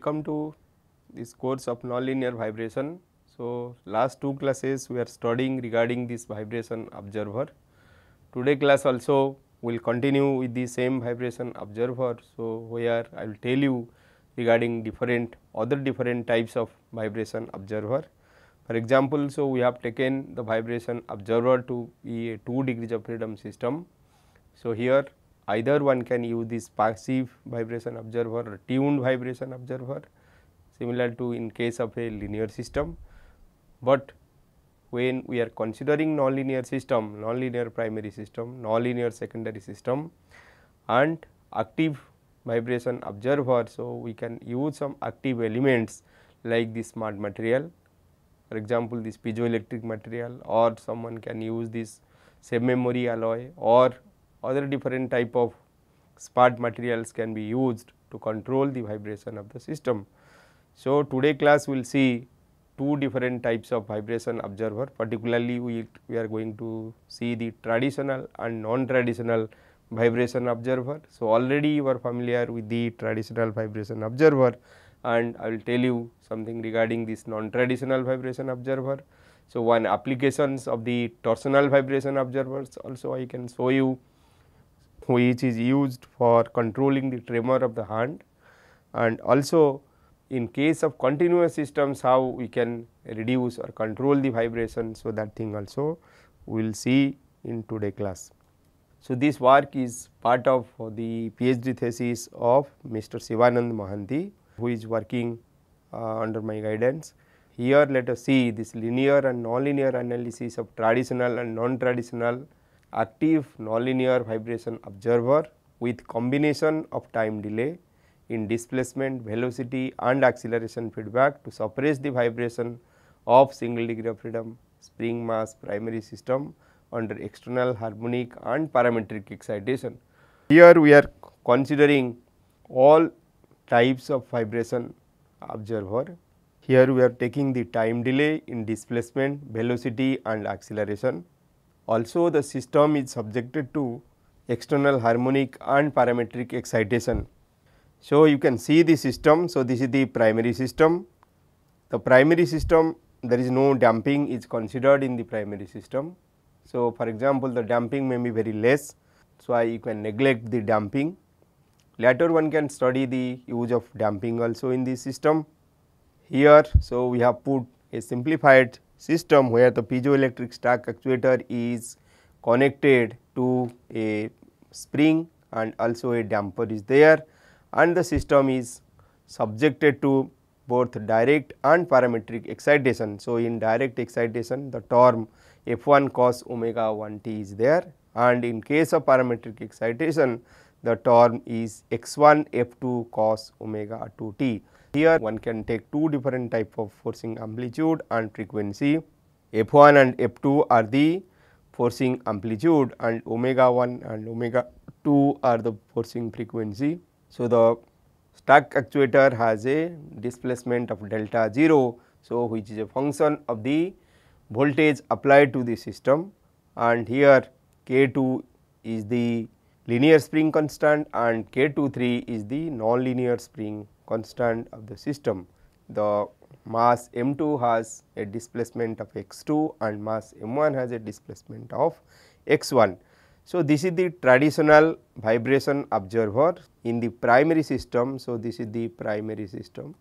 Welcome come to this course of nonlinear vibration. So, last two classes we are studying regarding this vibration observer. Today class also will continue with the same vibration observer. So, where I will tell you regarding different other different types of vibration observer. For example, so we have taken the vibration observer to be a 2 degrees of freedom system. So, here either one can use this passive vibration observer or tuned vibration observer similar to in case of a linear system. But when we are considering nonlinear system, nonlinear primary system, nonlinear secondary system and active vibration observer. So, we can use some active elements like this smart material for example, this piezoelectric material or someone can use this same memory alloy or other different type of smart materials can be used to control the vibration of the system. So, today class will see two different types of vibration observer particularly we, we are going to see the traditional and non-traditional vibration observer. So, already you are familiar with the traditional vibration observer and I will tell you something regarding this non-traditional vibration observer. So, one applications of the torsional vibration observers also I can show you which is used for controlling the tremor of the hand and also in case of continuous systems how we can reduce or control the vibration. So, that thing also we will see in today class. So, this work is part of the PhD thesis of Mr. Sivanand Mahanti who is working uh, under my guidance. Here let us see this linear and nonlinear analysis of traditional and non-traditional active nonlinear vibration observer with combination of time delay in displacement, velocity and acceleration feedback to suppress the vibration of single degree of freedom spring mass primary system under external harmonic and parametric excitation. Here we are considering all types of vibration observer. Here we are taking the time delay in displacement, velocity and acceleration. Also the system is subjected to external harmonic and parametric excitation. So, you can see the system. So, this is the primary system. The primary system there is no damping is considered in the primary system. So, for example, the damping may be very less. So, I, you can neglect the damping. Later one can study the use of damping also in the system. Here, so we have put a simplified system where the piezoelectric stack actuator is connected to a spring and also a damper is there and the system is subjected to both direct and parametric excitation. So, in direct excitation the term f 1 cos omega 1 t is there and in case of parametric excitation the term is x 1 f 2 cos omega 2 t. Here one can take two different type of forcing amplitude and frequency. F1 and F2 are the forcing amplitude and omega 1 and omega 2 are the forcing frequency. So, the stack actuator has a displacement of delta 0. So, which is a function of the voltage applied to the system and here K2 is the linear spring constant and K23 is the non-linear spring constant of the system. The mass m 2 has a displacement of x 2 and mass m 1 has a displacement of x 1. So, this is the traditional vibration observer in the primary system. So, this is the primary system.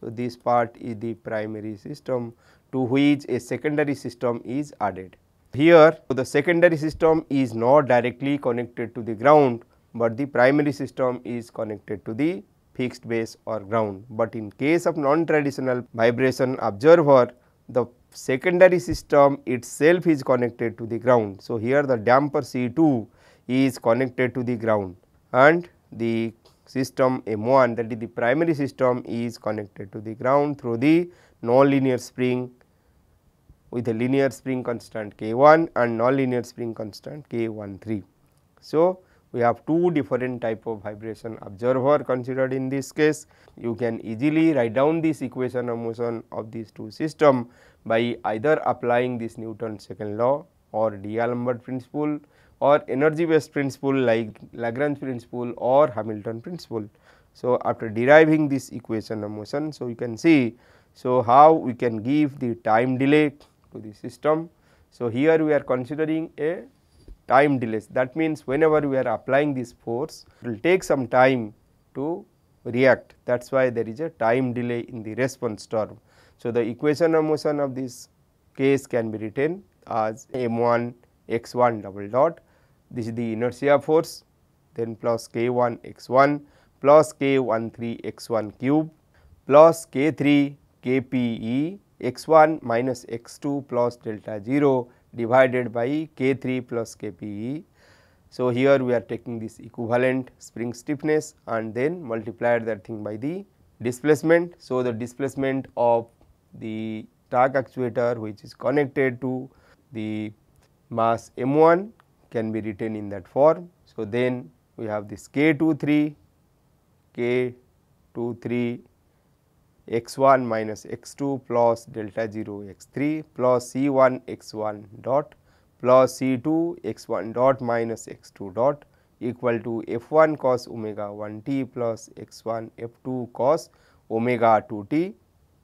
So, this part is the primary system to which a secondary system is added. Here the secondary system is not directly connected to the ground, but the primary system is connected to the fixed base or ground. But in case of non-traditional vibration observer, the secondary system itself is connected to the ground. So, here the damper C2 is connected to the ground and the system M1 that is the primary system is connected to the ground through the nonlinear spring with a linear spring constant K1 and nonlinear spring constant K13. So, we have two different type of vibration observer considered in this case. You can easily write down this equation of motion of these two system by either applying this Newton's second law or D'Alembert principle or energy based principle like Lagrange principle or Hamilton principle. So, after deriving this equation of motion, so you can see, so how we can give the time delay to the system. So, here we are considering a time delays. That means whenever we are applying this force, it will take some time to react. That is why there is a time delay in the response term. So, the equation of motion of this case can be written as m1 x1 double dot. This is the inertia force then plus k1 x1 plus k13 x1 cube plus k3 kpe x1 minus x2 plus delta 0 divided by K3 plus Kpe. So, here we are taking this equivalent spring stiffness and then multiplied that thing by the displacement. So, the displacement of the torque actuator which is connected to the mass m1 can be written in that form. So, then we have this k 2 3 k 2 3 x 1 minus x 2 plus delta 0 x 3 plus c 1 x 1 dot plus c 2 x 1 dot minus x 2 dot equal to f 1 cos omega 1 t plus x 1 f 2 cos omega 2 t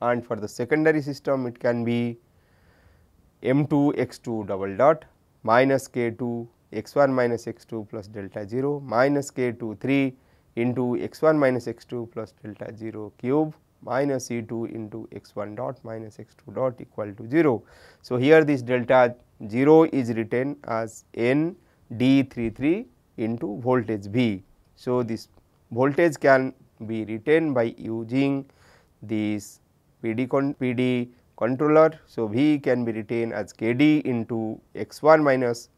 and for the secondary system it can be m 2 x 2 double dot minus k 2 x 1 minus x 2 plus delta 0 minus k 2 3 into x 1 minus x 2 plus delta 0 cube minus E 2 into x 1 dot minus x 2 dot equal to 0. So, here this delta 0 is written as n d 3 3 into voltage V. So, this voltage can be written by using this PD, con PD controller. So, V can be written as k d into x 1 minus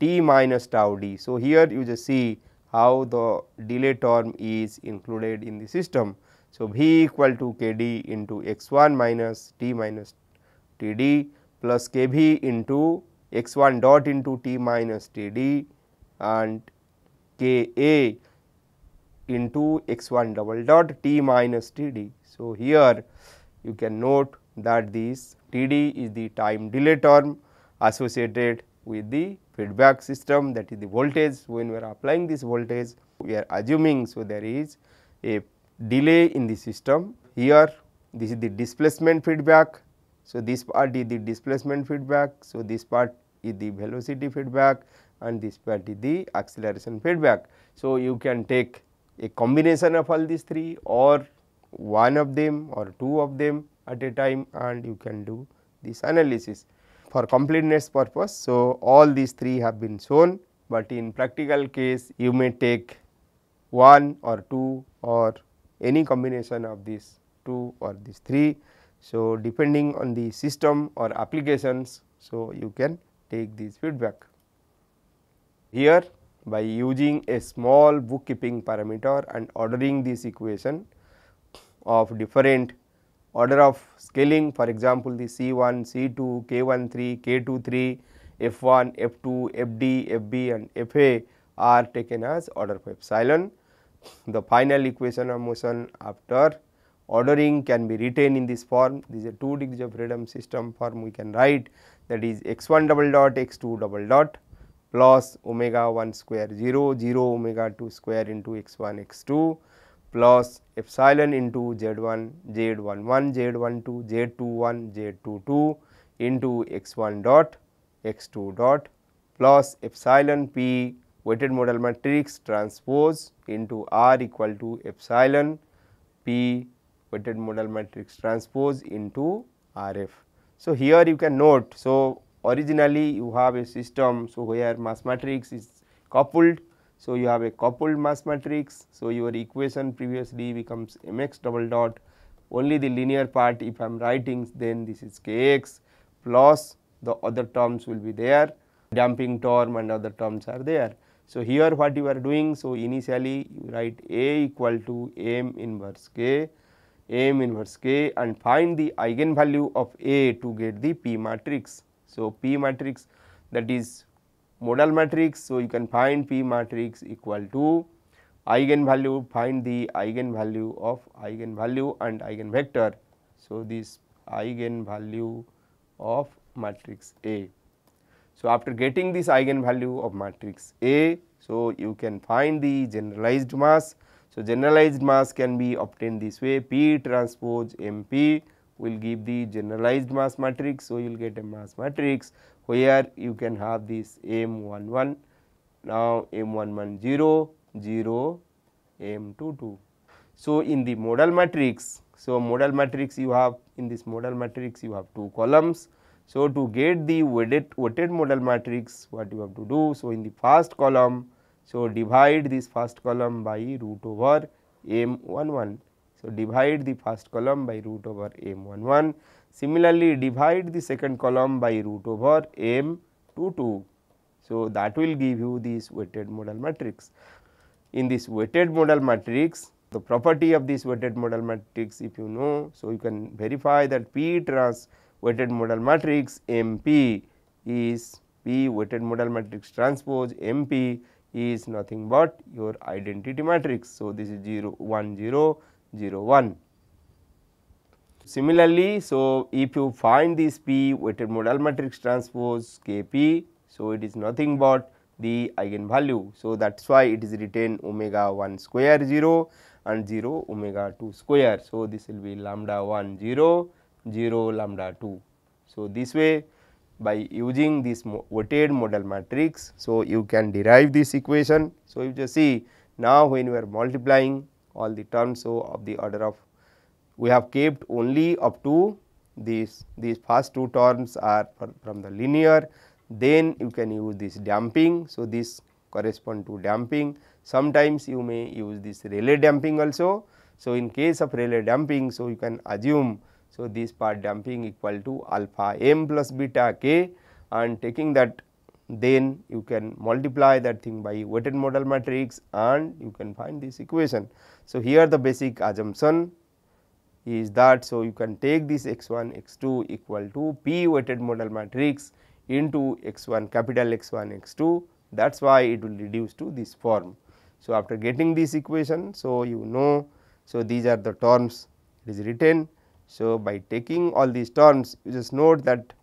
t minus tau d. So, here you just see how the delay term is included in the system. So, V equal to K d into x 1 minus t minus t d plus K v into x 1 dot into t minus t d and K a into x 1 double dot t minus t d. So, here you can note that this t d is the time delay term associated with the feedback system that is the voltage when we are applying this voltage we are assuming. So, there is a delay in the system. Here this is the displacement feedback. So, this part is the displacement feedback. So, this part is the velocity feedback and this part is the acceleration feedback. So, you can take a combination of all these three or one of them or two of them at a time and you can do this analysis for completeness purpose. So, all these three have been shown, but in practical case you may take one or two or any combination of these 2 or these 3. So, depending on the system or applications, so you can take this feedback. Here by using a small bookkeeping parameter and ordering this equation of different order of scaling for example, the C1, C2, K13, K23, F1, F2, FD, FB and FA are taken as order of epsilon the final equation of motion after ordering can be written in this form. This is a 2 degrees of freedom system form we can write that is x 1 double dot x 2 double dot plus omega 1 square 0 0 omega 2 square into x 1 x 2 plus epsilon into z 1 z 1 1 z 1 2 z 2 1 z 2 2 into x 1 dot x 2 dot plus epsilon p weighted model matrix transpose into R equal to epsilon P weighted model matrix transpose into RF. So, here you can note, so originally you have a system, so where mass matrix is coupled, so you have a coupled mass matrix, so your equation previously becomes mx double dot only the linear part if I am writing then this is kx plus the other terms will be there, damping term and other terms are there. So, here what you are doing, so initially you write A equal to m inverse k, m inverse k and find the eigenvalue of A to get the P matrix. So, P matrix that is modal matrix, so you can find P matrix equal to eigenvalue, find the eigenvalue of eigenvalue and eigenvector. So, this eigenvalue of matrix A. So, after getting this eigenvalue of matrix A, so you can find the generalized mass. So, generalized mass can be obtained this way P transpose MP will give the generalized mass matrix. So, you will get a mass matrix where you can have this M11 now M110 0 M22. So, in the modal matrix, so modal matrix you have in this modal matrix you have two columns so, to get the weighted, weighted model matrix what you have to do? So, in the first column, so divide this first column by root over m 1 1. So, divide the first column by root over m 1 1. Similarly, divide the second column by root over m 2 2. So, that will give you this weighted model matrix. In this weighted model matrix, the property of this weighted model matrix if you know, so you can verify that P trans weighted modal matrix MP is P weighted modal matrix transpose MP is nothing but your identity matrix. So, this is 0 1 0 0 1. Similarly, so if you find this P weighted modal matrix transpose Kp, so it is nothing but the eigenvalue. So, that is why it is written omega 1 square 0 and 0 omega 2 square. So, this will be lambda 1 0 0 lambda 2. So, this way by using this weighted model matrix, so you can derive this equation. So, you just see now when you are multiplying all the terms, so of the order of we have kept only up to these these first two terms are from the linear then you can use this damping. So, this correspond to damping sometimes you may use this Rayleigh damping also. So, in case of Rayleigh damping so you can assume so, this part damping equal to alpha m plus beta k and taking that then you can multiply that thing by weighted model matrix and you can find this equation. So, here the basic assumption is that so you can take this x 1 x 2 equal to p weighted model matrix into x 1 capital x 1 x 2 that is why it will reduce to this form. So, after getting this equation so you know so these are the terms it is written so, by taking all these terms you just note that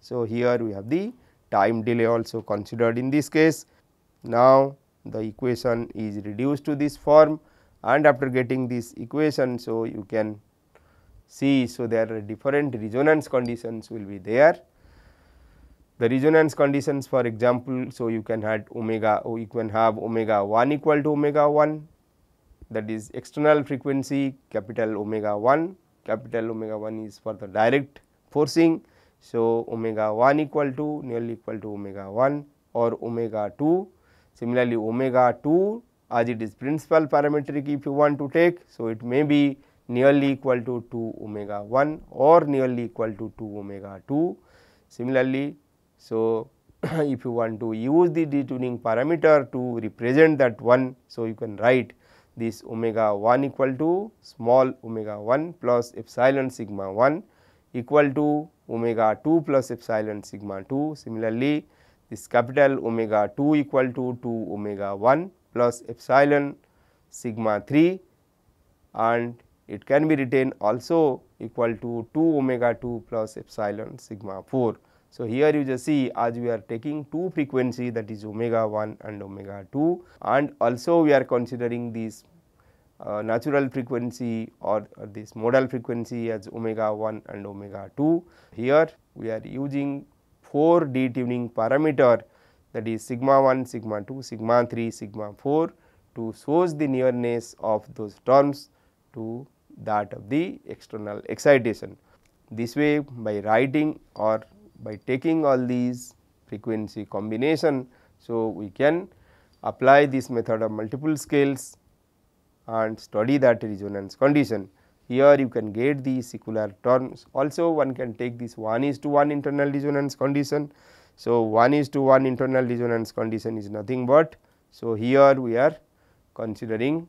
so here we have the time delay also considered in this case. Now, the equation is reduced to this form and after getting this equation. So, you can see so there are different resonance conditions will be there. The resonance conditions for example, so you can omega oh, you can have omega 1 equal to omega 1 that is external frequency capital omega 1 capital omega 1 is for the direct forcing. So, omega 1 equal to nearly equal to omega 1 or omega 2. Similarly, omega 2 as it is principal parametric if you want to take. So, it may be nearly equal to 2 omega 1 or nearly equal to 2 omega 2. Similarly, so if you want to use the detuning parameter to represent that one. So, you can write this omega 1 equal to small omega 1 plus epsilon sigma 1 equal to omega 2 plus epsilon sigma 2. Similarly, this capital omega 2 equal to 2 omega 1 plus epsilon sigma 3 and it can be written also equal to 2 omega 2 plus epsilon sigma 4. So, here you just see as we are taking two frequency that is omega 1 and omega 2 and also we are considering these uh, natural frequency or, or, this modal frequency as omega 1 and omega 2. Here we are using 4 detuning parameter that is sigma 1, sigma 2, sigma 3, sigma 4 to source the nearness of those terms to that of the external excitation. This way by writing or by taking all these frequency combination. So, we can apply this method of multiple scales and study that resonance condition. Here you can get the secular terms also one can take this 1 is to 1 internal resonance condition. So, 1 is to 1 internal resonance condition is nothing but. So, here we are considering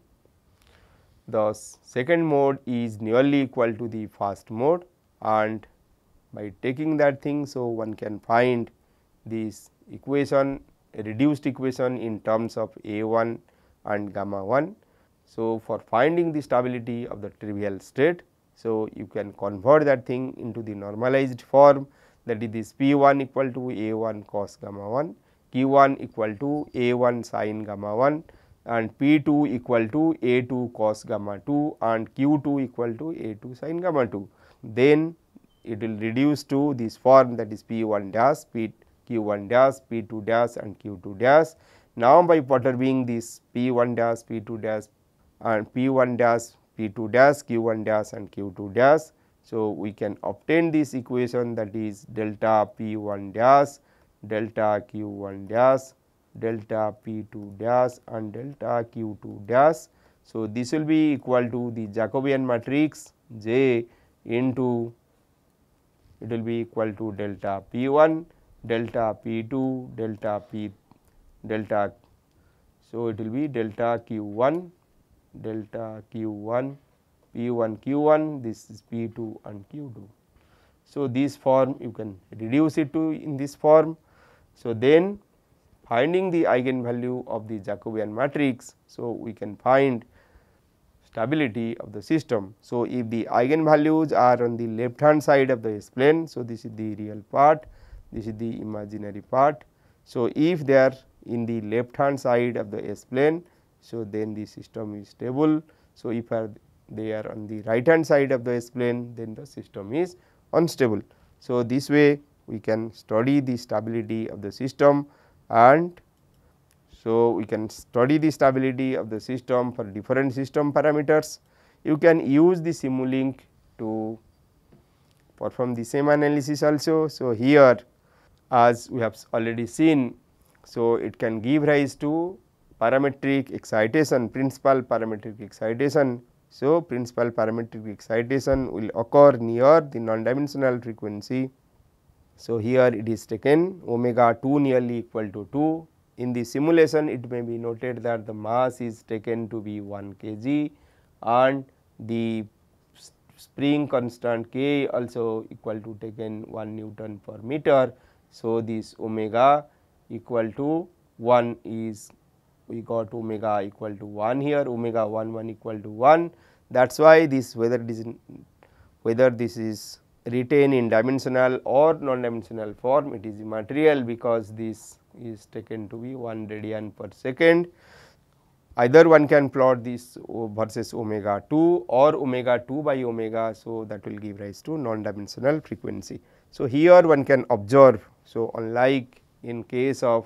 the second mode is nearly equal to the first mode and by taking that thing. So, one can find this equation reduced equation in terms of A 1 and gamma 1. So, for finding the stability of the trivial state, so you can convert that thing into the normalized form that is this P 1 equal to A 1 cos gamma 1, Q 1 equal to A 1 sin gamma 1 and P 2 equal to A 2 cos gamma 2 and Q 2 equal to A 2 sin gamma 2. Then it will reduce to this form that is P 1 dash, P Q 1 dash, P 2 dash and Q 2 dash. Now, by perturbing this P 1 dash, P 2 dash and P 1 dash, P 2 dash, Q 1 dash and Q 2 dash. So, we can obtain this equation that is delta P 1 dash, delta Q 1 dash, delta P 2 dash and delta Q 2 dash. So, this will be equal to the Jacobian matrix J into it will be equal to delta p 1, delta p 2, delta p delta. So, it will be delta q 1, delta q 1, p 1 q 1, this is p 2 and q 2. So, this form you can reduce it to in this form. So, then finding the eigenvalue of the Jacobian matrix. So, we can find stability of the system. So, if the eigenvalues are on the left hand side of the S plane, so this is the real part, this is the imaginary part. So, if they are in the left hand side of the S plane, so then the system is stable. So, if are they are on the right hand side of the S plane, then the system is unstable. So, this way we can study the stability of the system and so, we can study the stability of the system for different system parameters. You can use the Simulink to perform the same analysis also. So, here as we have already seen, so it can give rise to parametric excitation, principal parametric excitation. So, principal parametric excitation will occur near the non-dimensional frequency. So, here it is taken omega 2 nearly equal to 2 in the simulation it may be noted that the mass is taken to be 1 kg and the spring constant k also equal to taken 1 Newton per meter. So, this omega equal to 1 is we got omega equal to 1 here omega 1 1 equal to 1 that is why this whether this is, whether this is retained in dimensional or non dimensional form it is immaterial because this is taken to be 1 radian per second. Either one can plot this versus omega 2 or omega 2 by omega. So, that will give rise to non dimensional frequency. So, here one can observe. So, unlike in case of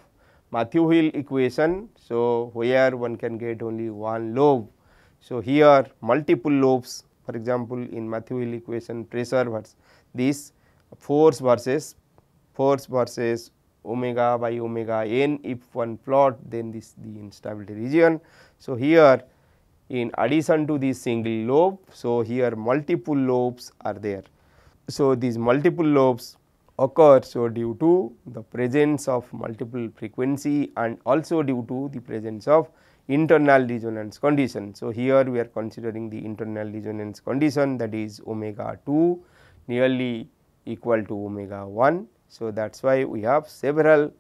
Matthew Hill equation, so where one can get only one lobe. So, here multiple lobes for example, in Matthew Hill equation pressure versus this force versus force versus omega by omega n if one plot then this the instability region. So, here in addition to this single lobe. So, here multiple lobes are there. So, these multiple lobes occur so due to the presence of multiple frequency and also due to the presence of internal resonance condition. So, here we are considering the internal resonance condition that is omega 2 nearly equal to omega 1 so, that is why we have several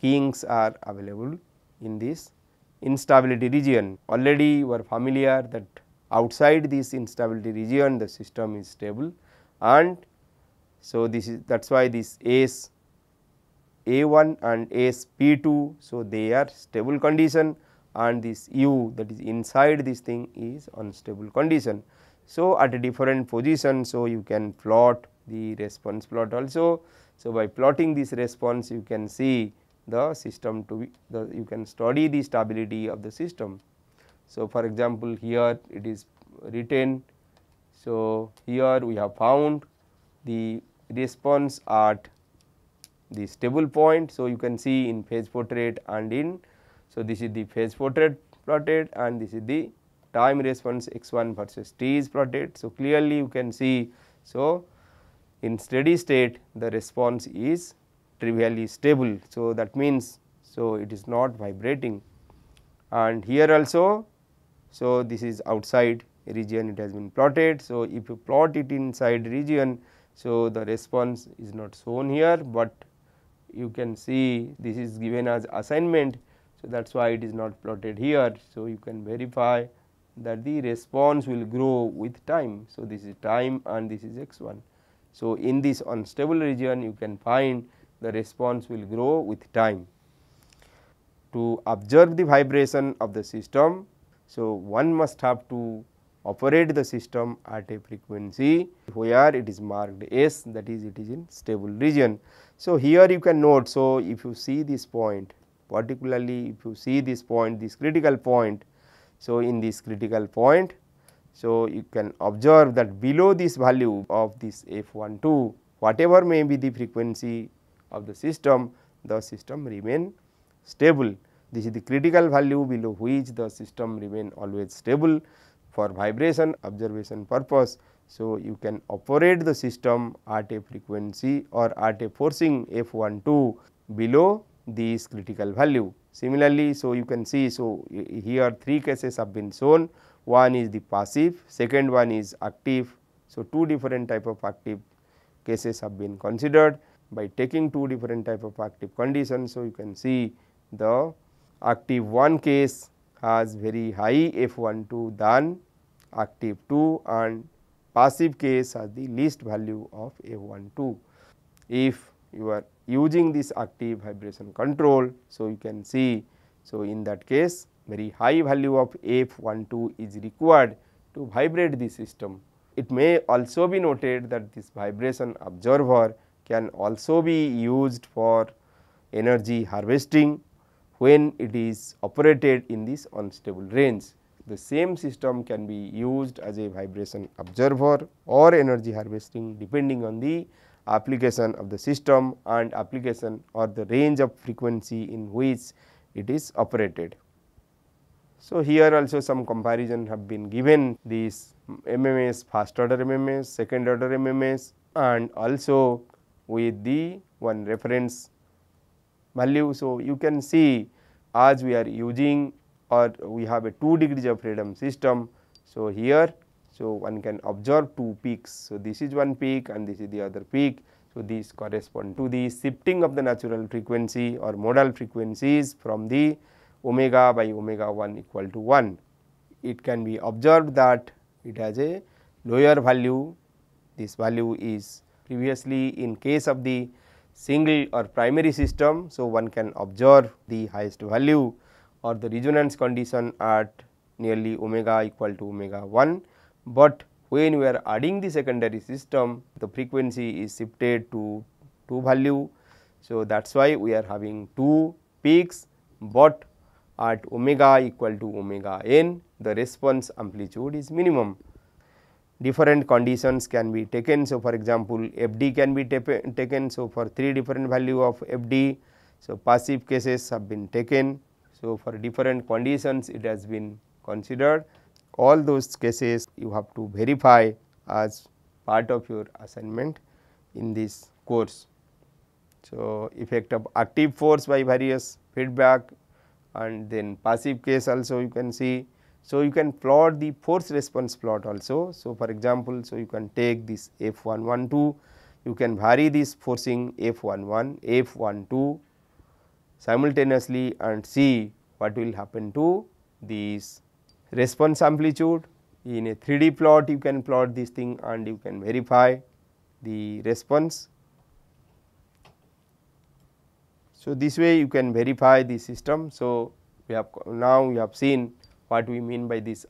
keyings are available in this instability region. Already we are familiar that outside this instability region the system is stable and so this is that is why this S A1 and S P2. So, they are stable condition and this U that is inside this thing is unstable condition. So, at a different position, so you can plot the response plot also. So, by plotting this response you can see the system to be the you can study the stability of the system. So, for example, here it is written. So, here we have found the response at the stable point. So, you can see in phase portrait and in. So, this is the phase portrait plotted and this is the time response x 1 versus t is plotted. So, clearly you can see. So, in steady state the response is trivially stable. So, that means, so it is not vibrating and here also, so this is outside region it has been plotted. So, if you plot it inside region, so the response is not shown here, but you can see this is given as assignment. So, that is why it is not plotted here. So, you can verify that the response will grow with time. So, this is time and this is x 1. So, in this unstable region you can find the response will grow with time. To observe the vibration of the system, so one must have to operate the system at a frequency where it is marked S that is it is in stable region. So, here you can note, so if you see this point particularly if you see this point this critical point. So, in this critical point so, you can observe that below this value of this f 1 2 whatever may be the frequency of the system the system remain stable. This is the critical value below which the system remain always stable for vibration observation purpose. So, you can operate the system at a frequency or at a forcing f 1 2 below this critical value. Similarly, so you can see so here three cases have been shown one is the passive, second one is active. So, two different type of active cases have been considered by taking two different type of active conditions. So, you can see the active 1 case has very high F 1 2 than active 2 and passive case has the least value of F 1 2. If you are using this active vibration control, so you can see, so in that case very high value of F12 is required to vibrate the system. It may also be noted that this vibration observer can also be used for energy harvesting when it is operated in this unstable range. The same system can be used as a vibration observer or energy harvesting depending on the application of the system and application or the range of frequency in which it is operated. So, here also some comparison have been given these MMS first order MMS, second order MMS and also with the one reference value. So, you can see as we are using or we have a 2 degrees of freedom system. So, here so one can observe two peaks. So, this is one peak and this is the other peak. So, these correspond to the shifting of the natural frequency or modal frequencies from the omega by omega 1 equal to 1. It can be observed that it has a lower value, this value is previously in case of the single or primary system. So, one can observe the highest value or the resonance condition at nearly omega equal to omega 1, but when we are adding the secondary system the frequency is shifted to 2 value. So, that is why we are having 2 peaks, but at omega equal to omega n, the response amplitude is minimum. Different conditions can be taken. So, for example, FD can be taken. So, for three different value of FD, so passive cases have been taken. So, for different conditions it has been considered. All those cases you have to verify as part of your assignment in this course. So, effect of active force by various feedback and then passive case also you can see. So, you can plot the force response plot also. So, for example, so you can take this F 112, you can vary this forcing F 11, F 12 simultaneously and see what will happen to this response amplitude. In a 3D plot you can plot this thing and you can verify the response So, this way you can verify the system. So, we have now we have seen what we mean by this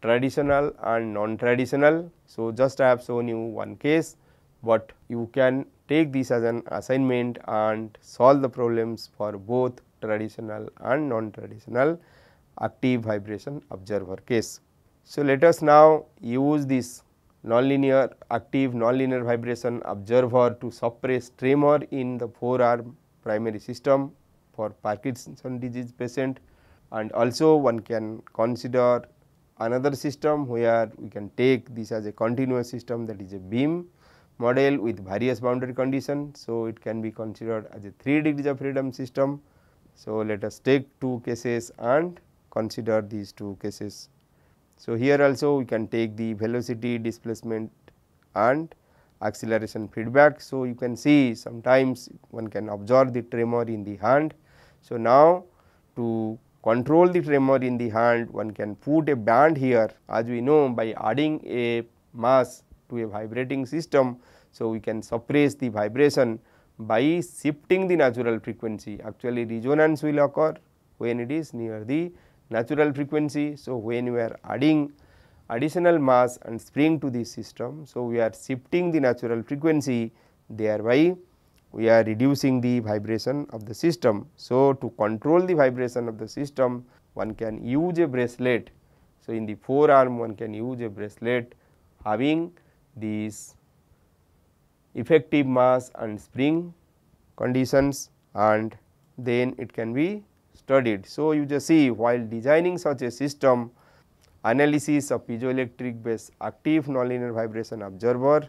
traditional and non-traditional. So, just I have shown you one case, but you can take this as an assignment and solve the problems for both traditional and non-traditional active vibration observer case. So, let us now use this nonlinear active nonlinear vibration observer to suppress tremor in the forearm primary system for Parkinson disease patient and also one can consider another system where we can take this as a continuous system that is a beam model with various boundary conditions. So, it can be considered as a 3 degrees of freedom system. So, let us take two cases and consider these two cases. So, here also we can take the velocity displacement and acceleration feedback. So, you can see sometimes one can observe the tremor in the hand. So, now to control the tremor in the hand one can put a band here as we know by adding a mass to a vibrating system. So, we can suppress the vibration by shifting the natural frequency actually resonance will occur when it is near the natural frequency. So, when we are adding additional mass and spring to the system. So, we are shifting the natural frequency thereby we are reducing the vibration of the system. So, to control the vibration of the system one can use a bracelet. So, in the forearm one can use a bracelet having these effective mass and spring conditions and then it can be studied. So, you just see while designing such a system Analysis of piezoelectric based active nonlinear vibration observer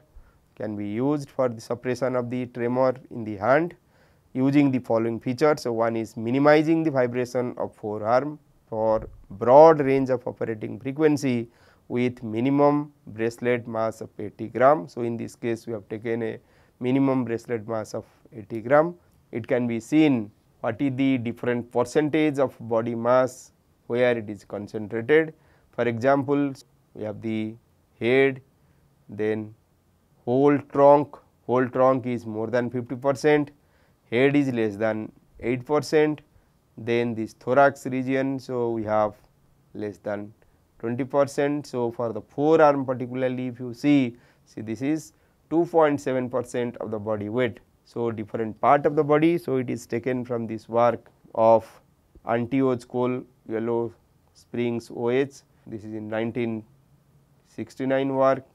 can be used for the suppression of the tremor in the hand using the following features. So, one is minimizing the vibration of forearm for broad range of operating frequency with minimum bracelet mass of 80 gram. So, in this case we have taken a minimum bracelet mass of 80 gram. It can be seen what is the different percentage of body mass where it is concentrated for example, we have the head, then whole trunk, whole trunk is more than 50 percent, head is less than 8 percent, then this thorax region. So, we have less than 20 percent. So, for the forearm particularly if you see, see this is 2.7 percent of the body weight. So, different part of the body. So, it is taken from this work of Antioch Cole Yellow Springs OH this is in 1969 work.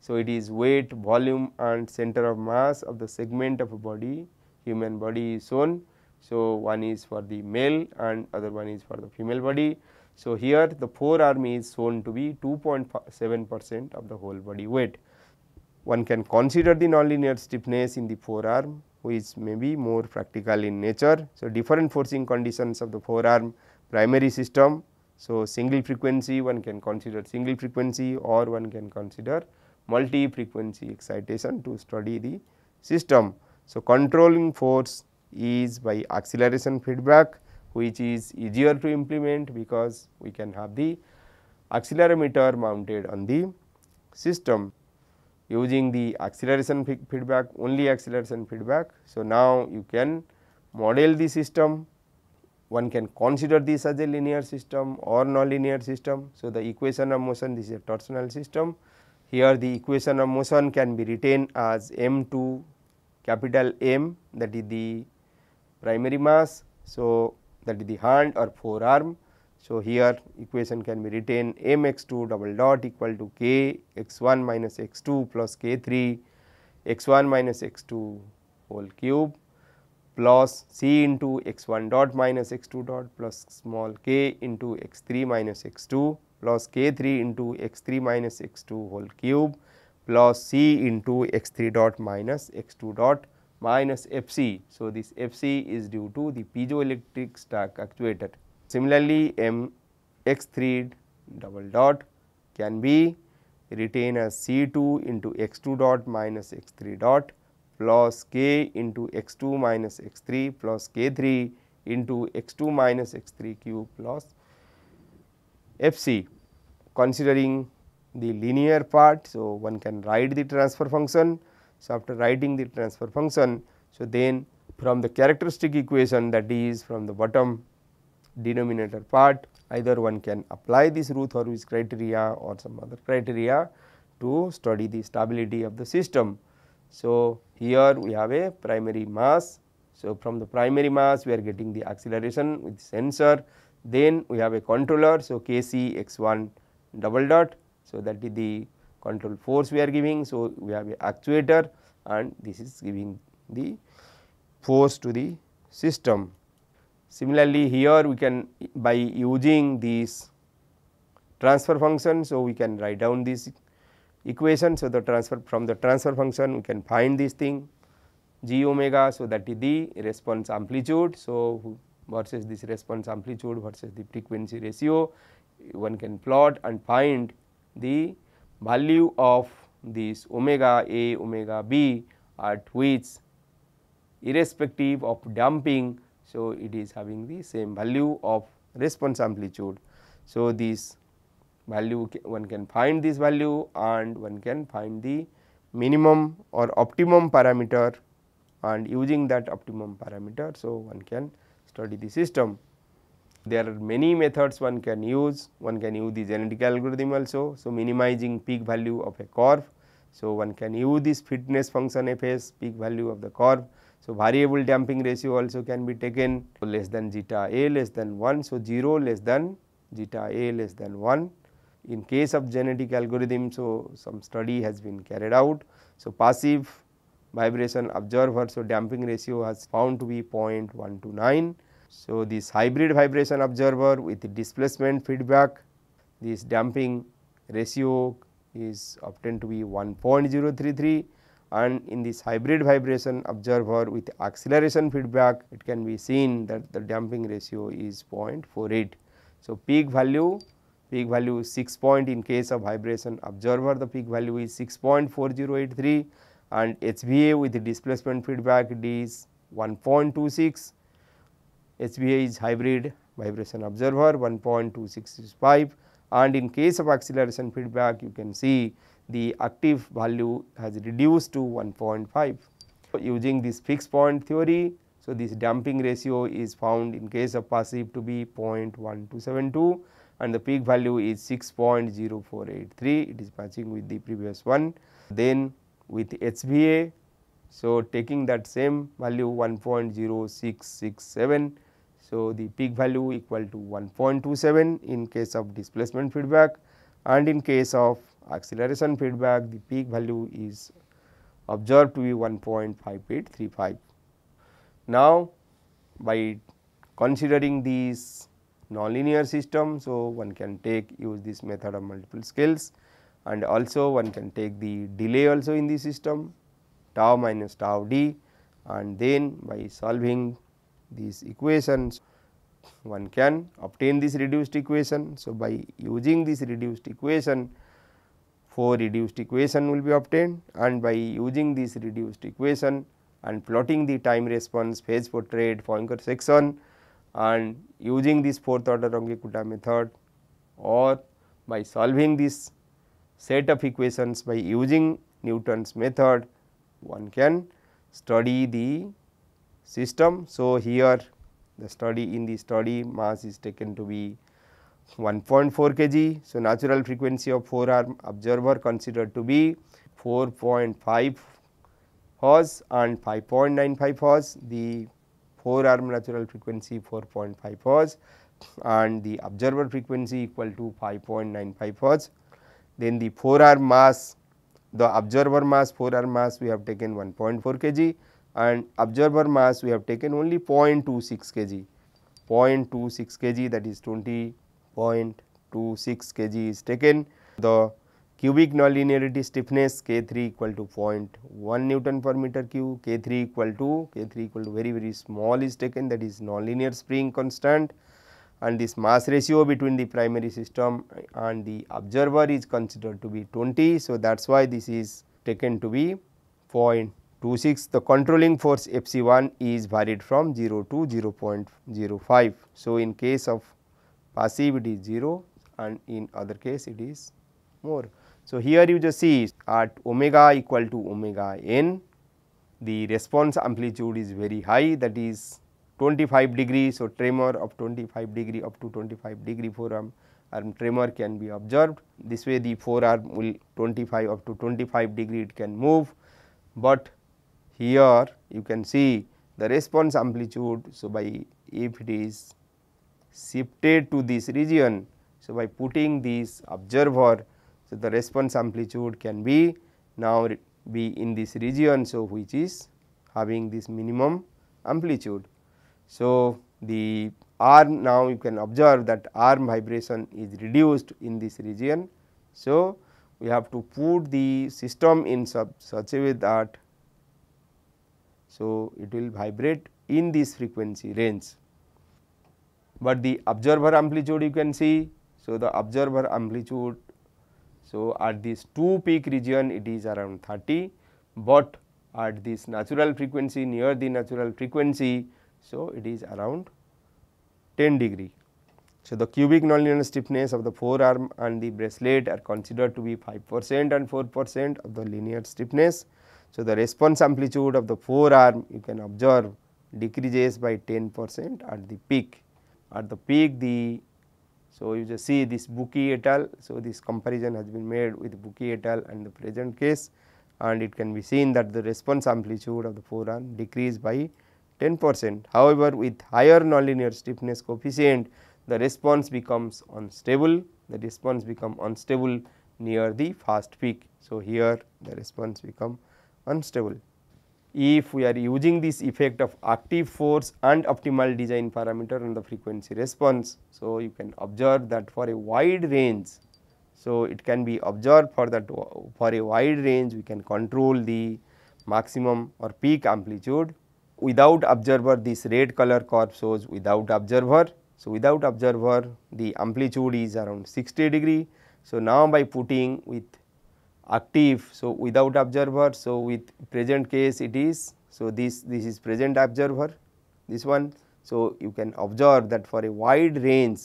So, it is weight, volume and center of mass of the segment of a body, human body is shown. So, one is for the male and other one is for the female body. So, here the forearm is shown to be 2.7 percent of the whole body weight. One can consider the nonlinear stiffness in the forearm which may be more practical in nature. So, different forcing conditions of the forearm primary system so, single frequency one can consider single frequency or one can consider multi frequency excitation to study the system. So, controlling force is by acceleration feedback which is easier to implement because we can have the accelerometer mounted on the system using the acceleration feedback only acceleration feedback. So, now you can model the system one can consider this as a linear system or nonlinear system. So, the equation of motion this is a torsional system. Here the equation of motion can be written as m 2 capital M that is the primary mass. So, that is the hand or forearm. So, here equation can be written m x 2 double dot equal to k x 1 minus x 2 plus k 3 x 1 minus x 2 whole cube plus c into x 1 dot minus x 2 dot plus small k into x 3 minus x 2 plus k 3 into x 3 minus x 2 whole cube plus c into x 3 dot minus x 2 dot minus f c. So, this f c is due to the piezoelectric stack actuator. Similarly, m x 3 double dot can be written as c 2 into x 2 dot minus x 3 dot plus k into x 2 minus x 3 plus k 3 into x 2 minus x 3 cube plus f c considering the linear part. So, one can write the transfer function. So, after writing the transfer function, so then from the characteristic equation that is from the bottom denominator part either one can apply this Ruth this criteria or some other criteria to study the stability of the system. So, here we have a primary mass. So, from the primary mass we are getting the acceleration with sensor, then we have a controller. So, Kc x1 double dot. So, that is the control force we are giving. So, we have a actuator and this is giving the force to the system. Similarly, here we can by using these transfer function. So, we can write down this equation. So, the transfer from the transfer function we can find this thing g omega. So, that is the response amplitude. So, versus this response amplitude versus the frequency ratio one can plot and find the value of this omega a omega b at which irrespective of damping. So, it is having the same value of response amplitude. So, this value one can find this value and one can find the minimum or optimum parameter and using that optimum parameter. So, one can study the system. There are many methods one can use, one can use the genetic algorithm also. So, minimizing peak value of a curve. So, one can use this fitness function fs peak value of the curve. So, variable damping ratio also can be taken less than zeta a less than 1. So, 0 less than zeta a less than 1 in case of genetic algorithm, so some study has been carried out. So, passive vibration observer, so damping ratio has found to be 0.129. So, this hybrid vibration observer with displacement feedback, this damping ratio is obtained to be 1.033 and in this hybrid vibration observer with acceleration feedback it can be seen that the damping ratio is 0.48. So, peak value peak value is 6 point in case of vibration observer the peak value is 6.4083 and HBA with displacement feedback D is 1.26, HBA is hybrid vibration observer 1.265, and in case of acceleration feedback you can see the active value has reduced to 1.5. So, using this fixed point theory so, this damping ratio is found in case of passive to be 0.1272 and the peak value is 6.0483 it is matching with the previous one. Then with HBA, so taking that same value 1.0667 so the peak value equal to 1.27 in case of displacement feedback and in case of acceleration feedback the peak value is observed to be 1.5835. Now, by considering these nonlinear system, so one can take use this method of multiple scales and also one can take the delay also in the system tau minus tau d and then by solving these equations one can obtain this reduced equation. So, by using this reduced equation 4 reduced equation will be obtained and by using this reduced equation and plotting the time response, phase portrait, Poincaré section and using this fourth order Runge-Kutta method or by solving this set of equations by using Newton's method, one can study the system. So, here the study in the study mass is taken to be 1.4 kg. So, natural frequency of 4 arm observer considered to be 4.5 Hertz and 5.95 Hz, the 4 arm natural frequency 4.5 Hz and the observer frequency equal to 5.95 Hz. Then the 4 arm mass, the observer mass 4 arm mass we have taken 1.4 kg and observer mass we have taken only 0.26 kg, 0.26 kg that is 20.26 kg is taken. The cubic nonlinearity stiffness K3 equal to 0.1 Newton per meter cube, K3 equal to K3 equal to very very small is taken that is nonlinear spring constant and this mass ratio between the primary system and the observer is considered to be 20. So, that is why this is taken to be 0.26. The controlling force Fc1 is varied from 0 to 0 0.05. So, in case of passive it is 0 and in other case it is more. So, here you just see at omega equal to omega n, the response amplitude is very high that is 25 degree. So, tremor of 25 degree up to 25 degree forearm arm tremor can be observed. This way the forearm will 25 up to 25 degree it can move, but here you can see the response amplitude. So, by if it is shifted to this region, so by putting this observer the response amplitude can be now be in this region. So, which is having this minimum amplitude. So, the arm now you can observe that arm vibration is reduced in this region. So, we have to put the system in such a way that so it will vibrate in this frequency range. But the observer amplitude you can see, so the observer amplitude so, at this two peak region it is around 30, but at this natural frequency near the natural frequency, so it is around 10 degree. So, the cubic nonlinear stiffness of the forearm and the bracelet are considered to be 5 percent and 4 percent of the linear stiffness. So, the response amplitude of the forearm you can observe decreases by 10 percent at the peak. At the peak the so, you just see this Buki et al. So, this comparison has been made with Buki et al. and the present case and it can be seen that the response amplitude of the forearm decreased by 10 percent. However, with higher nonlinear stiffness coefficient the response becomes unstable, the response become unstable near the fast peak. So, here the response become unstable if we are using this effect of active force and optimal design parameter on the frequency response. So, you can observe that for a wide range. So, it can be observed for that for a wide range we can control the maximum or peak amplitude without observer this red color curve shows without observer. So, without observer the amplitude is around 60 degree. So, now by putting with active. So, without observer, so with present case it is. So, this, this is present observer, this one. So, you can observe that for a wide range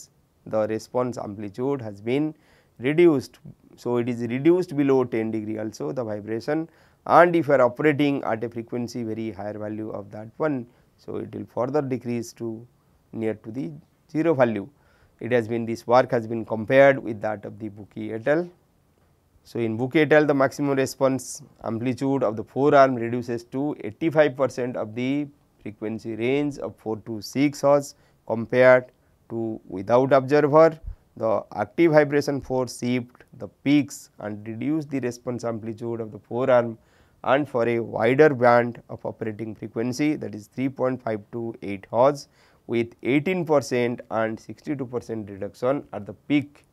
the response amplitude has been reduced. So, it is reduced below 10 degree also the vibration and if you are operating at a frequency very higher value of that one. So, it will further decrease to near to the 0 value. It has been this work has been compared with that of the Buki et al. So, in Bouquetal the maximum response amplitude of the forearm reduces to 85 percent of the frequency range of 4 to 6 Hz compared to without observer. The active vibration force shift the peaks and reduce the response amplitude of the forearm and for a wider band of operating frequency that is 3.5 to 8 Hz with 18 percent and 62 percent reduction at the peak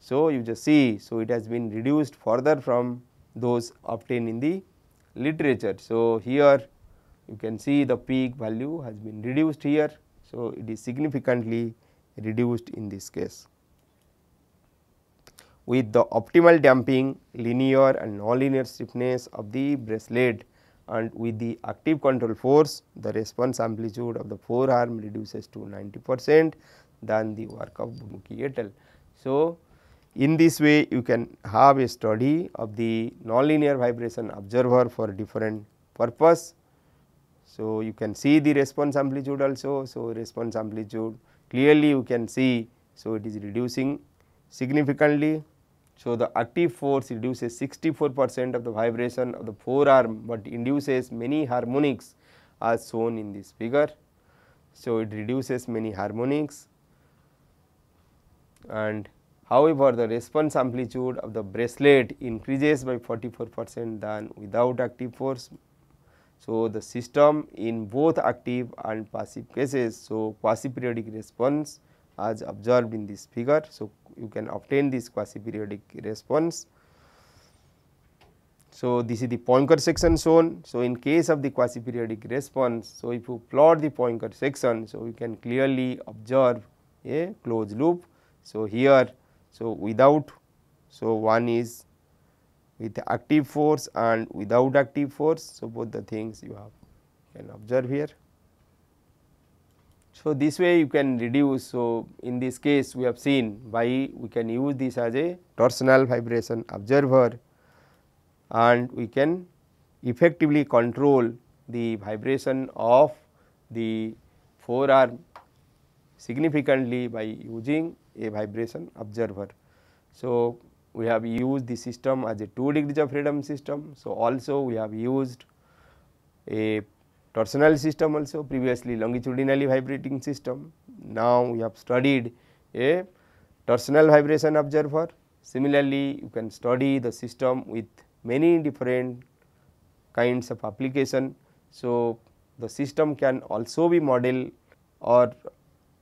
so, you just see, so it has been reduced further from those obtained in the literature. So, here you can see the peak value has been reduced here. So, it is significantly reduced in this case. With the optimal damping, linear and nonlinear stiffness of the bracelet and with the active control force, the response amplitude of the forearm reduces to 90 percent than the work of Bumuki et al. So, in this way you can have a study of the nonlinear vibration observer for different purpose. So, you can see the response amplitude also. So, response amplitude clearly you can see. So, it is reducing significantly. So, the active force reduces 64 percent of the vibration of the forearm, but induces many harmonics as shown in this figure. So, it reduces many harmonics and However, the response amplitude of the bracelet increases by 44 percent than without active force. So, the system in both active and passive cases, so quasi-periodic response as observed in this figure. So, you can obtain this quasi-periodic response. So, this is the Poincare section shown. So, in case of the quasi-periodic response, so if you plot the Poincare section, so you can clearly observe a closed loop. So, here so, without so one is with active force and without active force. So, both the things you have can observe here. So, this way you can reduce. So, in this case we have seen why we can use this as a torsional vibration observer and we can effectively control the vibration of the forearm significantly by using a vibration observer. So, we have used the system as a 2 degrees of freedom system. So, also we have used a torsional system also previously longitudinally vibrating system. Now, we have studied a torsional vibration observer. Similarly, you can study the system with many different kinds of application. So, the system can also be model or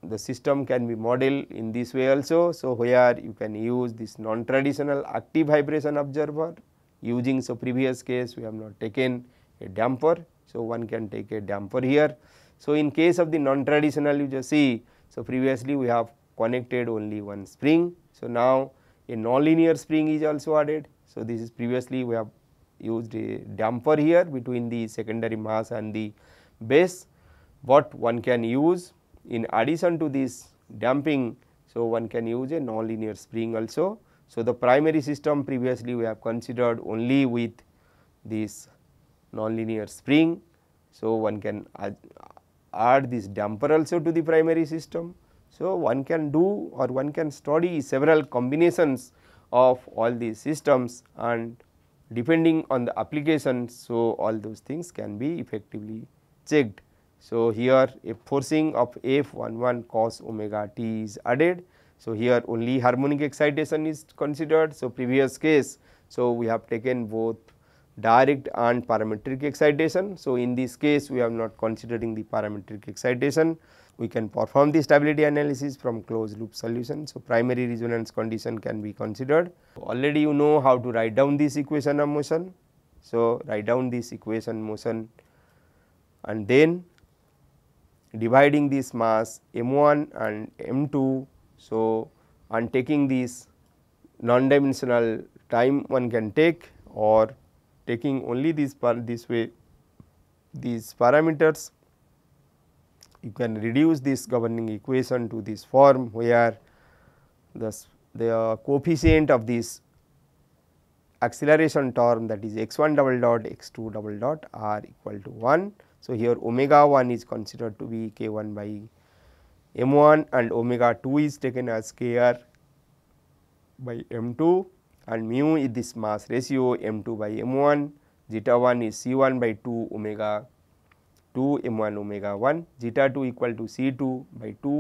the system can be modeled in this way also. So, where you can use this non-traditional active vibration observer using so previous case we have not taken a damper. So, one can take a damper here. So, in case of the non-traditional you just see, so previously we have connected only one spring. So, now a non-linear spring is also added. So, this is previously we have used a damper here between the secondary mass and the base. What one can use in addition to this damping, so one can use a nonlinear spring also. So, the primary system previously we have considered only with this nonlinear spring. So, one can add, add this damper also to the primary system. So, one can do or one can study several combinations of all these systems and depending on the application. So, all those things can be effectively checked. So, here a forcing of F 1 1 cos omega t is added. So, here only harmonic excitation is considered. So, previous case, so we have taken both direct and parametric excitation. So, in this case we are not considering the parametric excitation. We can perform the stability analysis from closed loop solution. So, primary resonance condition can be considered. Already you know how to write down this equation of motion. So, write down this equation motion and then dividing this mass m1 and m2. So, and taking this non dimensional time one can take or taking only this par this way these parameters you can reduce this governing equation to this form where the, the coefficient of this acceleration term that is x 1 double dot x 2 double dot are equal to 1 so, here omega 1 is considered to be k 1 by m 1 and omega 2 is taken as k r by m 2 and mu is this mass ratio m 2 by m 1, zeta 1 is c 1 by 2 omega 2 m 1 omega 1, zeta 2 equal to c 2 by 2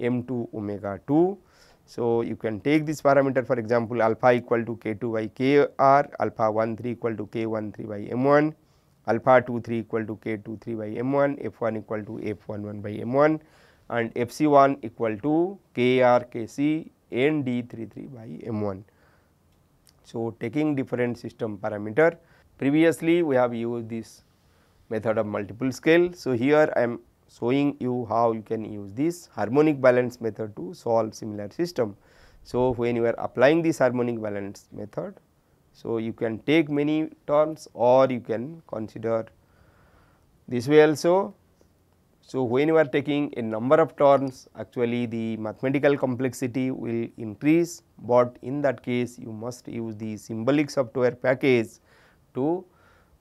m 2 omega 2. So, you can take this parameter for example, alpha equal to k 2 by k r, alpha 1 3 equal to k 1 3 by m 1, alpha 2 3 equal to k 2 3 by m 1 f 1 equal to f 1 1 by m 1 and f c 1 equal to k r k c n d 3 3 by m 1. So, taking different system parameter previously we have used this method of multiple scale. So, here I am showing you how you can use this harmonic balance method to solve similar system. So, when you are applying this harmonic balance method so, you can take many terms or you can consider this way also. So, when you are taking a number of terms actually the mathematical complexity will increase, but in that case you must use the symbolic software package to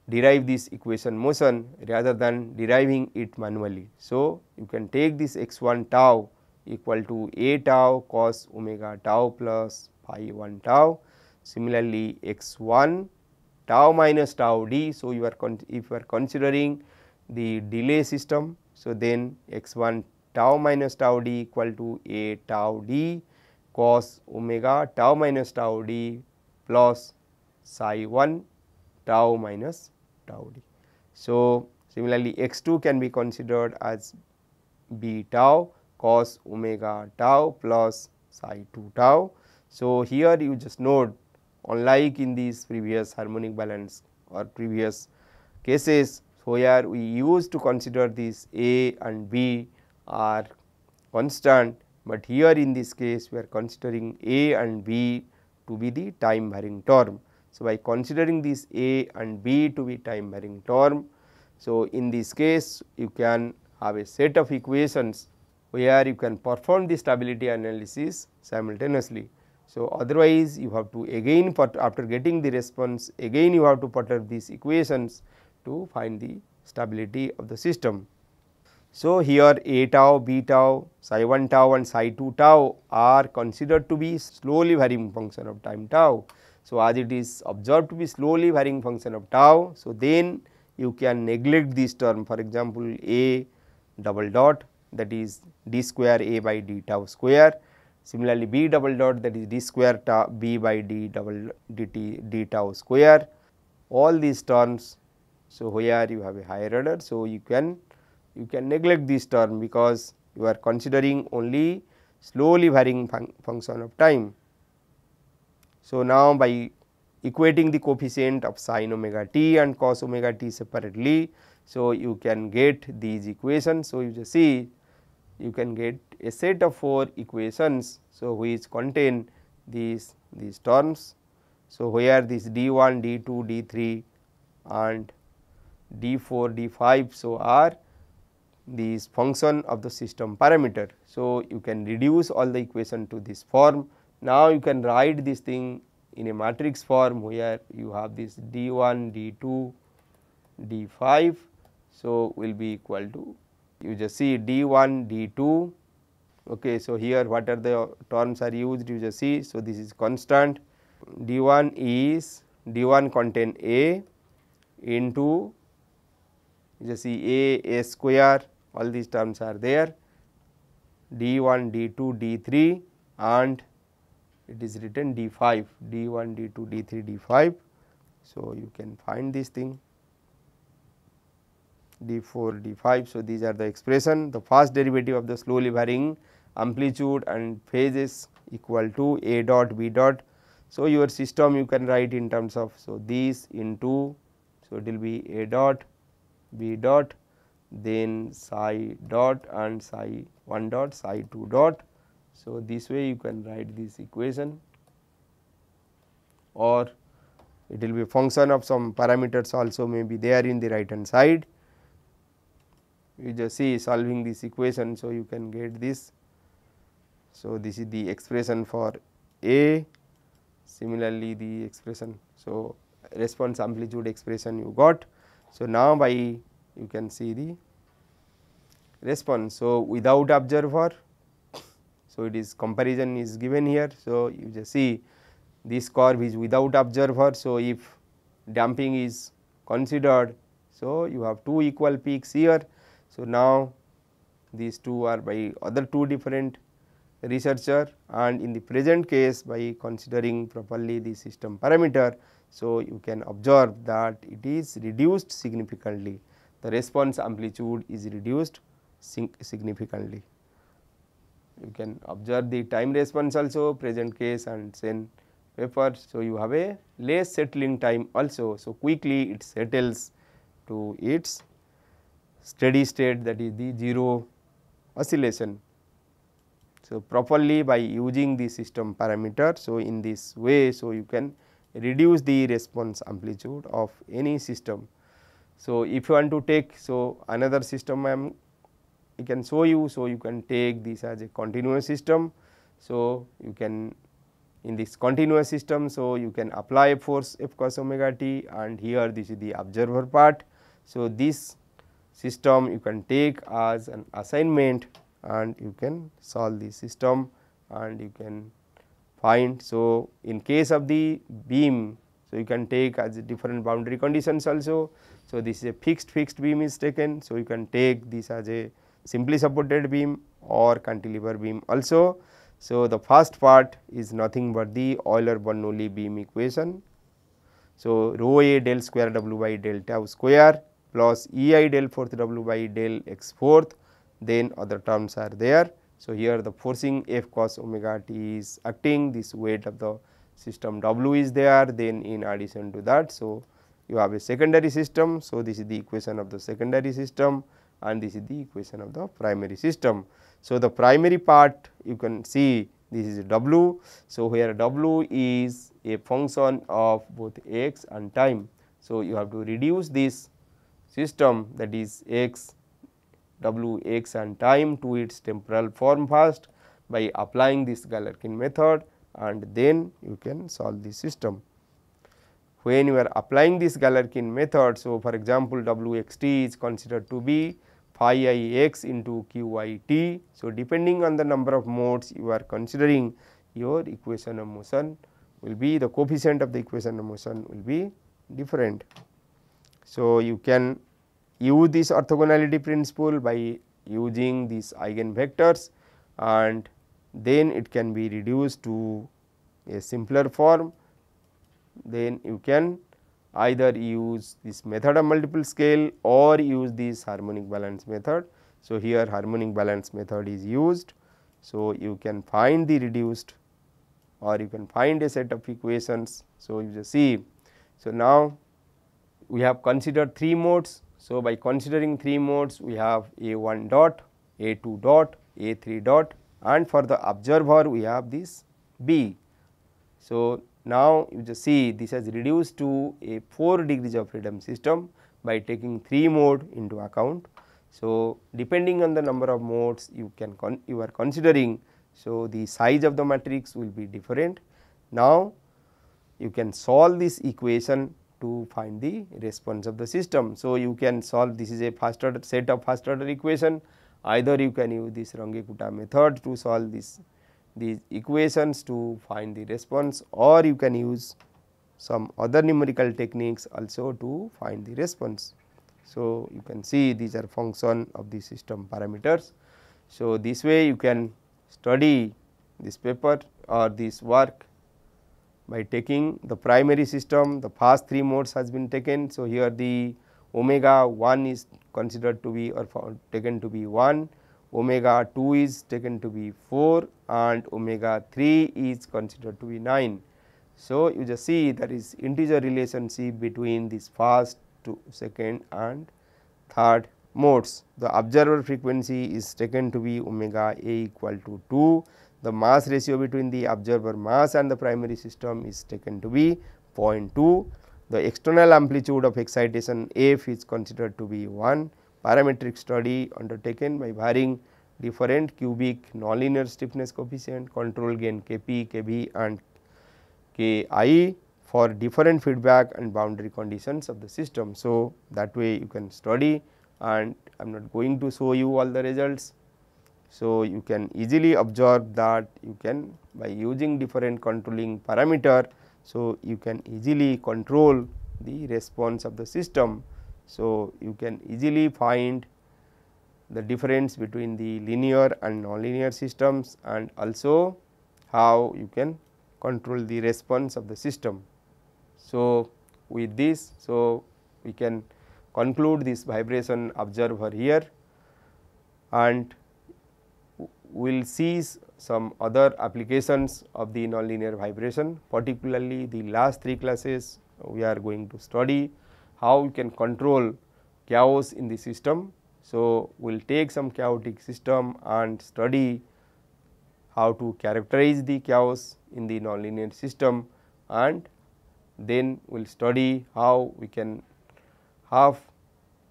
derive this equation motion rather than deriving it manually. So, you can take this x 1 tau equal to a tau cos omega tau plus phi 1 tau Similarly, x 1 tau minus tau d. So, you are if you are considering the delay system. So, then x 1 tau minus tau d equal to a tau d cos omega tau minus tau d plus psi 1 tau minus tau d. So, similarly x 2 can be considered as b tau cos omega tau plus psi 2 tau. So, here you just note unlike in these previous harmonic balance or previous cases. So, here we used to consider these A and B are constant, but here in this case we are considering A and B to be the time varying term. So, by considering this A and B to be time varying term, so in this case you can have a set of equations where you can perform the stability analysis simultaneously. So, otherwise you have to again after getting the response again you have to perturb these equations to find the stability of the system. So, here A tau, B tau, psi 1 tau and psi 2 tau are considered to be slowly varying function of time tau. So, as it is observed to be slowly varying function of tau, so then you can neglect this term for example, A double dot that is d square A by d tau square Similarly, B double dot that is d square ta B by d double dt d tau square all these terms. So, here you have a higher order. So, you can you can neglect this term because you are considering only slowly varying fun function of time. So, now by equating the coefficient of sine omega t and cos omega t separately, so you can get these equations. So, you just see you can get a set of 4 equations. So, which contain these, these terms. So, where this d 1, d 2, d 3 and d 4, d 5. So, are these function of the system parameter. So, you can reduce all the equation to this form. Now, you can write this thing in a matrix form where you have this d 1, d 2, d 5. So, will be equal to you just see d1 d2 okay so here what are the terms are used you just see so this is constant d1 is d1 contain a into you just see a a square all these terms are there d1 d2 d3 and it is written d5 d1 d2 d3 d5 so you can find this thing d4, d5. So, these are the expression the first derivative of the slowly varying amplitude and phase is equal to a dot b dot. So, your system you can write in terms of so these into so it will be a dot b dot then psi dot and psi 1 dot psi 2 dot. So, this way you can write this equation or it will be function of some parameters also may be there in the right hand side you just see solving this equation. So, you can get this. So, this is the expression for A similarly the expression. So, response amplitude expression you got. So, now by you can see the response. So, without observer so it is comparison is given here. So, you just see this curve is without observer. So, if damping is considered, so you have two equal peaks here. So, now these two are by other two different researcher and in the present case by considering properly the system parameter. So, you can observe that it is reduced significantly the response amplitude is reduced significantly. You can observe the time response also present case and then paper. So, you have a less settling time also. So, quickly it settles to its steady state that is the 0 oscillation. So, properly by using the system parameter. So, in this way so you can reduce the response amplitude of any system. So, if you want to take so another system I am I can show you. So, you can take this as a continuous system. So, you can in this continuous system. So, you can apply force f cos omega t and here this is the observer part. So, this system you can take as an assignment and you can solve the system and you can find. So, in case of the beam, so you can take as different boundary conditions also. So, this is a fixed fixed beam is taken. So, you can take this as a simply supported beam or cantilever beam also. So, the first part is nothing but the Euler-Bernoulli beam equation. So, rho a del square w by delta square plus E i del fourth W by del x fourth then other terms are there. So, here the forcing F cos omega t is acting this weight of the system W is there then in addition to that. So, you have a secondary system. So, this is the equation of the secondary system and this is the equation of the primary system. So, the primary part you can see this is W. So, here W is a function of both x and time. So, you have to reduce this system that is x w x and time to its temporal form first by applying this Galerkin method and then you can solve the system. When you are applying this Galerkin method, so for example, w x t is considered to be phi i x into q i t. So, depending on the number of modes you are considering your equation of motion will be the coefficient of the equation of motion will be different. So, you can use this orthogonality principle by using these eigenvectors and then it can be reduced to a simpler form. Then you can either use this method of multiple scale or use this harmonic balance method. So, here harmonic balance method is used. So, you can find the reduced or you can find a set of equations. So, you just see. So, now we have considered 3 modes. So, by considering 3 modes we have A 1 dot, A 2 dot, A 3 dot and for the observer we have this B. So, now you just see this has reduced to a 4 degrees of freedom system by taking 3 mode into account. So, depending on the number of modes you can you are considering. So, the size of the matrix will be different. Now, you can solve this equation to find the response of the system. So, you can solve this is a first order set of first order equation either you can use this Runge-Kutta method to solve this these equations to find the response or you can use some other numerical techniques also to find the response. So, you can see these are function of the system parameters. So, this way you can study this paper or this work by taking the primary system the first 3 modes has been taken. So, here the omega 1 is considered to be or taken to be 1, omega 2 is taken to be 4 and omega 3 is considered to be 9. So, you just see there is integer relationship between this first to second and third modes. The observer frequency is taken to be omega a equal to 2 the mass ratio between the observer mass and the primary system is taken to be 0.2. The external amplitude of excitation F is considered to be 1. Parametric study undertaken by varying different cubic nonlinear stiffness coefficient, control gain Kp, Kb and Ki for different feedback and boundary conditions of the system. So, that way you can study and I am not going to show you all the results so, you can easily observe that you can by using different controlling parameter. So, you can easily control the response of the system. So, you can easily find the difference between the linear and nonlinear systems and also how you can control the response of the system. So, with this, so we can conclude this vibration observer here and we will see some other applications of the nonlinear vibration particularly the last three classes we are going to study how we can control chaos in the system. So, we will take some chaotic system and study how to characterize the chaos in the nonlinear system and then we will study how we can have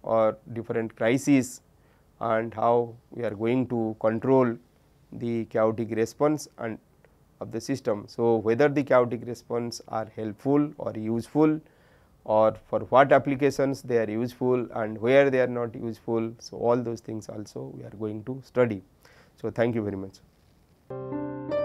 or different crises and how we are going to control the chaotic response and of the system. So, whether the chaotic response are helpful or useful or for what applications they are useful and where they are not useful. So, all those things also we are going to study. So, thank you very much.